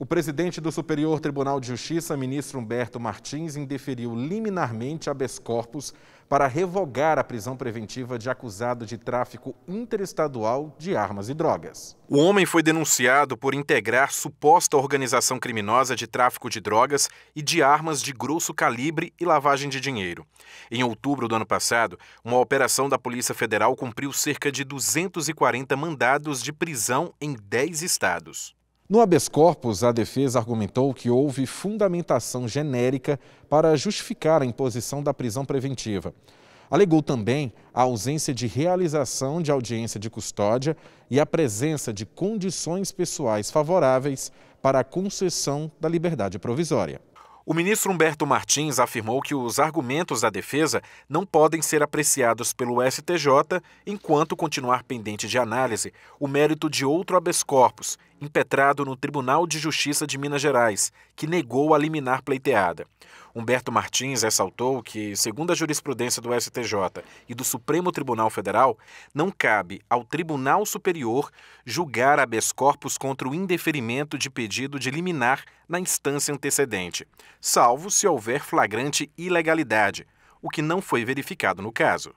O presidente do Superior Tribunal de Justiça, ministro Humberto Martins, indeferiu liminarmente habeas corpus para revogar a prisão preventiva de acusado de tráfico interestadual de armas e drogas. O homem foi denunciado por integrar suposta organização criminosa de tráfico de drogas e de armas de grosso calibre e lavagem de dinheiro. Em outubro do ano passado, uma operação da Polícia Federal cumpriu cerca de 240 mandados de prisão em 10 estados. No habeas corpus, a defesa argumentou que houve fundamentação genérica para justificar a imposição da prisão preventiva. Alegou também a ausência de realização de audiência de custódia e a presença de condições pessoais favoráveis para a concessão da liberdade provisória. O ministro Humberto Martins afirmou que os argumentos da defesa não podem ser apreciados pelo STJ enquanto continuar pendente de análise o mérito de outro habeas corpus, impetrado no Tribunal de Justiça de Minas Gerais, que negou a liminar pleiteada. Humberto Martins ressaltou que, segundo a jurisprudência do STJ e do Supremo Tribunal Federal, não cabe ao Tribunal Superior julgar habeas corpus contra o indeferimento de pedido de liminar na instância antecedente, salvo se houver flagrante ilegalidade, o que não foi verificado no caso.